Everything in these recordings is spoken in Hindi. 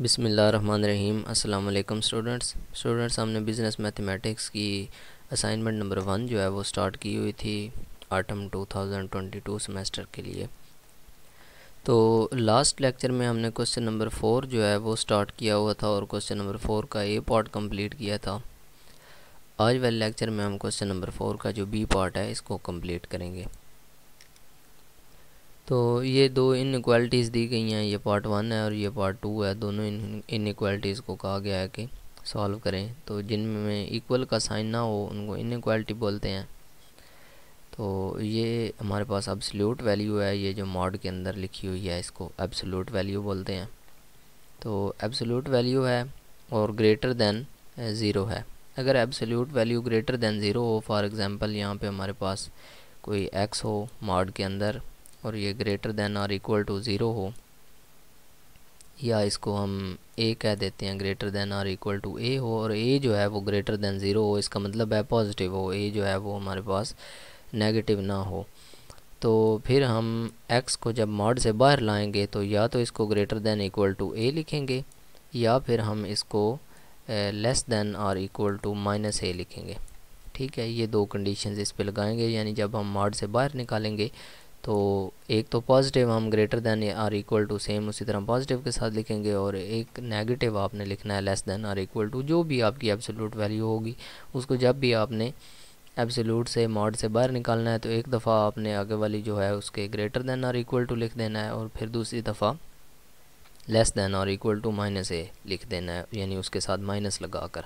बिसमीम अल्लाम स्टूडेंट्स स्टूडेंट्स हमने बिज़नेस मैथमेटिक्स की असाइनमेंट नंबर वन जो है वो स्टार्ट की हुई थी आटम 2022 सेमेस्टर के लिए तो लास्ट लेक्चर में हमने क्वेश्चन नंबर फोर जो है वो स्टार्ट किया हुआ था और क्वेश्चन नंबर फोर का ए पार्ट कंप्लीट किया था आज वाले लेक्चर में हम क्वेश्चन नंबर फोर का जो बी पार्ट है इसको कम्प्लीट करेंगे तो ये दो इनक्वालिटीज़ दी गई हैं ये पार्ट वन है और ये पार्ट टू है दोनों इन इक्वालिटीज़ को कहा गया है कि सॉल्व करें तो जिन में इक्वल का साइन ना हो उनको इनक्वालिटी बोलते हैं तो ये हमारे पास एब्सोल्यूट वैल्यू है ये जो मॉड के अंदर लिखी हुई है इसको एब्सोल्यूट वैल्यू बोलते हैं तो एब्सोल्यूट वैल्यू है और ग्रेटर दैन ज़ीरो है अगर absolute value greater than zero हो फॉर एग्ज़ाम्पल यहाँ पे हमारे पास कोई एक्स हो मॉड के अंदर और ये ग्रेटर देन और इक्वल टू ज़ीरो हो या इसको हम ए कह देते हैं ग्रेटर देन और इक्वल टू ए हो और ए जो है वो ग्रेटर देन ज़ीरो हो इसका मतलब है पॉजिटिव हो ए जो है वो हमारे पास नेगेटिव ना हो तो फिर हम एक्स को जब मॉड से बाहर लाएंगे तो या तो इसको greater than equal to a लिखेंगे या फिर हम इसको लेस देन और इक्वल टू माइनस ए लिखेंगे ठीक है ये दो कंडीशंस इस पे लगाएंगे यानी जब हम मॉड से बाहर निकालेंगे तो एक तो पॉजिटिव हम greater than or equal to same उसी तरह पॉजिटिव के साथ लिखेंगे और एक नेगेटिव आपने लिखना है less than or equal to जो भी आपकी एब्सोलूट वैल्यू होगी उसको जब भी आपने एब्सोलूट से मॉड से बाहर निकालना है तो एक दफ़ा आपने आगे वाली जो है उसके greater than or equal to लिख देना है और फिर दूसरी दफ़ा लेस दैन और इक्वल टू माइनस ए लिख देना है यानी उसके साथ माइनस लगा कर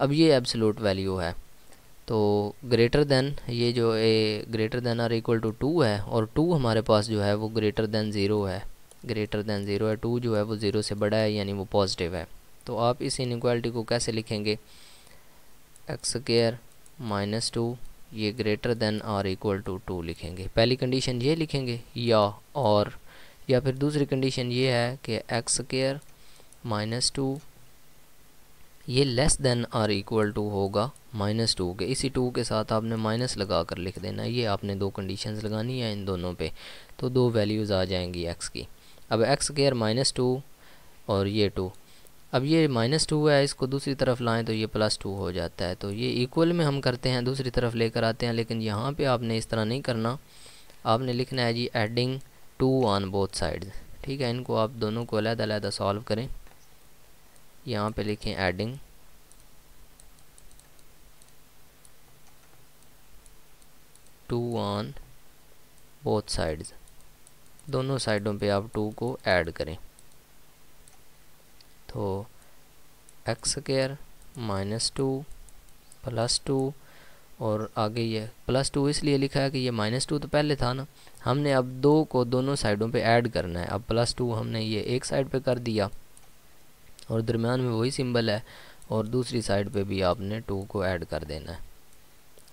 अब ये एब्सोलूट वैल्यू है तो ग्रेटर देन ये जो a greater than or equal to two है और टू हमारे पास जो है वो ग्रेटर देन ज़ीरो है ग्रेटर देन ज़ीरो है टू जो है वो ज़ीरो से बड़ा है यानी वो पॉजिटिव है तो आप इस इनक्वालिटी को कैसे लिखेंगे एक्स केयर माइनस टू ये greater than or equal to two लिखेंगे पहली कंडीशन ये लिखेंगे या और या फिर दूसरी कंडीशन ये है कि एक्स केयर माइनस टू ये लेस देन और इक्वल टू होगा माइनस टू के इसी टू के साथ आपने माइनस लगा कर लिख देना ये आपने दो कंडीशंस लगानी है इन दोनों पे तो दो वैल्यूज़ आ जाएंगी एक्स की अब एक्स केयर माइनस टू और ये टू अब ये माइनस टू है इसको दूसरी तरफ लाएं तो ये प्लस टू हो जाता है तो ये इक्वल में हम करते हैं दूसरी तरफ लेकर आते हैं लेकिन यहाँ पर आपने इस तरह नहीं करना आपने लिखना है जी adding two on both side ठीक है इनको आप दोनों को अलहदा सॉल्व करें यहाँ पे लिखें adding two on both sides दोनों साइडों पे आप टू को ऐड करें तो x square minus two plus two और आगे ये प्लस टू इसलिए लिखा है कि ये माइनस टू तो पहले था ना हमने अब दो को दोनों साइडों पे ऐड करना है अब प्लस टू हमने ये एक साइड पे कर दिया और दरमियान में वही सिंबल है और दूसरी साइड पे भी आपने टू को ऐड कर देना है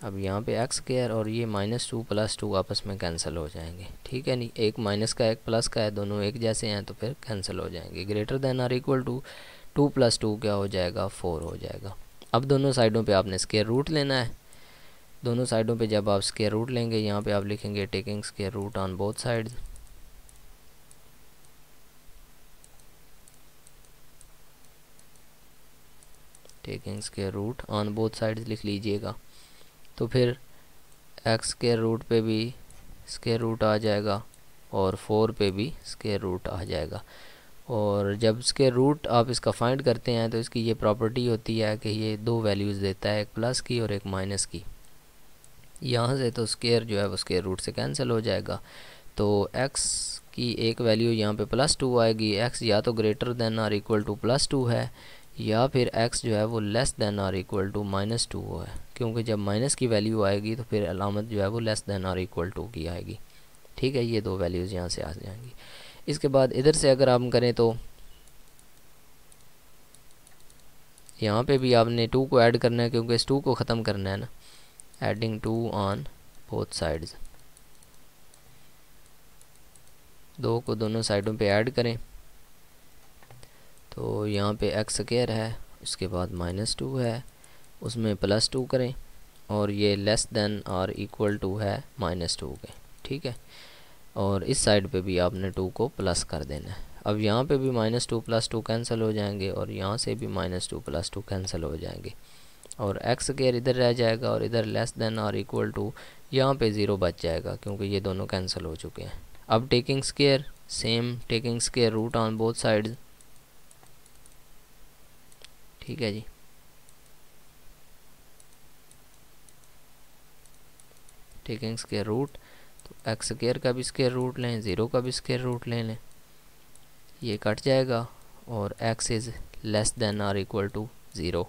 अब यहाँ पे एक्स केयर और ये माइनस टू प्लस टू आपस में कैंसिल हो जाएंगे ठीक है नहीं एक माइनस का एक प्लस का है दोनों एक जैसे हैं तो फिर कैंसिल हो जाएंगे greater than or equal to two plus two क्या हो जाएगा फोर हो जाएगा अब दोनों साइडों पे आपने स्केयर रूट लेना है दोनों साइडों पे जब आप स्केयर रूट लेंगे यहाँ पे आप लिखेंगे taking square root on both sides taking square root on both sides लिख लीजिएगा तो फिर एक्स के रूट पे भी स्केयर रूट आ जाएगा और फोर पे भी स्केयर रूट आ जाएगा और जब इसके रूट आप इसका फाइंड करते हैं तो इसकी ये प्रॉपर्टी होती है कि ये दो वैल्यूज़ देता है एक प्लस की और एक माइनस की यहाँ से तो स्केयर जो है वो स्केयर रूट से कैंसिल हो जाएगा तो एक्स की एक वैल्यू यहाँ पे प्लस टू आएगी एक्स या तो ग्रेटर देन और इक्वल टू प्लस टू है या फिर x जो है वो less than or equal to minus two है क्योंकि जब माइनस की वैल्यू आएगी तो फिर अलामत जो है वो less than or equal to की आएगी ठीक है ये दो वैल्यूज़ यहाँ से आ जाएंगी इसके बाद इधर से अगर आप करें तो यहाँ पे भी आपने टू को ऐड करना है क्योंकि इस टू को ख़त्म करना है ना adding two on both sides दो को दोनों साइडों पे ऐड करें तो यहाँ पे एक्स स्केयर है उसके बाद माइनस टू है उसमें प्लस टू करें और ये लेस देन और इक्वल टू है माइनस टू के ठीक है और इस साइड पे भी आपने टू को प्लस कर देना है अब यहाँ पे भी minus two plus two cancel हो जाएंगे और यहाँ से भी minus two plus two cancel हो जाएंगे और एक्स केयर इधर रह जाएगा और इधर लेस देन और इक्वल टू यहाँ पे ज़ीरो बच जाएगा क्योंकि ये दोनों कैंसिल हो चुके हैं अब taking square same taking square root on both sides ठीक है जी टेकिंग स्केयर रूट तो एक्स स्केयर का भी स्केयर रूट लें ज़ीरो का भी स्केयर रूट ले लें ये कट जाएगा और x is less than or equal to zero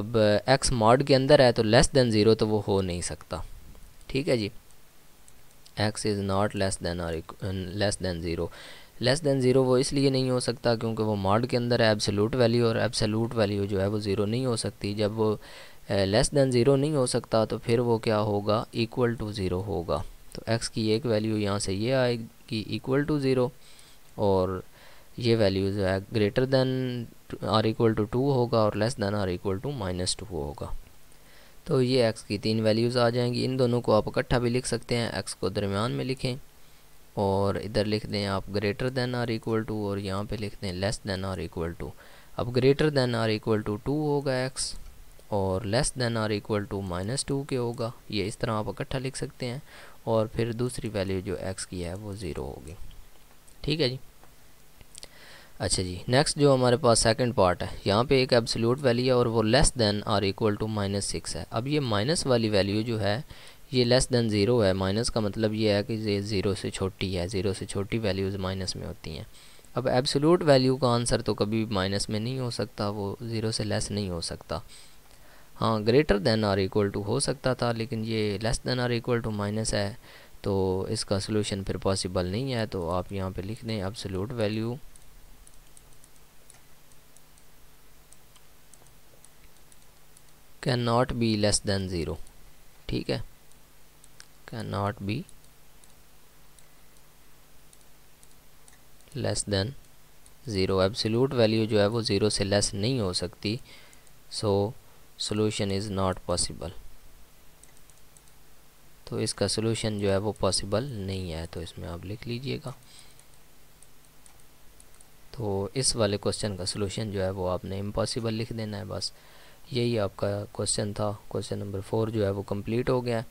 अब एक्स uh, मॉड के अंदर है तो लेस देन ज़ीरो तो वो हो नहीं सकता ठीक है जी x is not less than or less than zero less than zero वो इसलिए नहीं हो सकता क्योंकि वो मॉड के अंदर है एब्सोलूट वैल्यू और एब्सोलूट वैल्यू जो है वो ज़ीरो नहीं हो सकती जब वो लेस देन ज़ीरो नहीं हो सकता तो फिर वो क्या होगा इक्वल टू ज़ीरो होगा तो एक्स की एक वैल्यू यहाँ से ये आएगी इक्वल टू ज़ीरो और ये वैल्यू जो है greater than or equal to two होगा और less than or equal to minus two होगा तो ये एक्स की तीन वैल्यूज़ आ जाएंगी इन दोनों को आप इकट्ठा भी लिख सकते हैं एक्स को दरमियान में लिखें और इधर लिख दें आप greater than or equal to और यहाँ पे लिख दें less than or equal to अब greater than or equal to two होगा एक्स और less than or equal to minus two के होगा ये इस तरह आप इकट्ठा लिख सकते हैं और फिर दूसरी वैल्यू जो एक्स की है वो ज़ीरो होगी ठीक है जी अच्छा जी नेक्स्ट जो हमारे पास सेकंड पार्ट है यहाँ पे एक एब्सोल्यूट वैल्यू है और वो less than or equal to minus six है अब ये माइनस वाली वैल्यू जो है ये लेस देन ज़ीरो है माइनस का मतलब ये है कि ये ज़ीरो से छोटी है ज़ीरो से छोटी वैल्यूज़ माइनस में होती हैं अब एब्सोलूट वैल्यू का आंसर तो कभी माइनस में नहीं हो सकता वो ज़ीरो से लेस नहीं हो सकता हाँ greater than or equal to हो सकता था लेकिन ये less than or equal to minus है तो इसका सोल्यूशन फिर पॉसिबल नहीं है तो आप यहाँ पर लिख दें absolute value can not be less than zero ठीक है cannot be less than zero absolute value जो है वो ज़ीरो से लेस नहीं हो सकती सो solution इज़ नॉट पॉसिबल तो इसका solution जो है वो पॉसिबल नहीं है तो इसमें आप लिख लीजिएगा तो इस वाले क्वेश्चन का solution जो है वो आपने इम्पॉसिबल लिख देना है बस यही आपका क्वेश्चन था क्वेश्चन नंबर फोर जो है वो complete हो गया है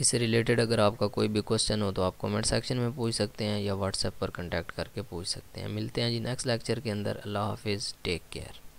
इससे रिलेटेड अगर आपका कोई भी क्वेश्चन हो तो आप कमेंट सेक्शन में पूछ सकते हैं या व्हाट्सएप पर कंटैक्ट करके पूछ सकते हैं मिलते हैं जी नेक्स्ट लेक्चर के अंदर अल्लाह हाफिज़ टेक केयर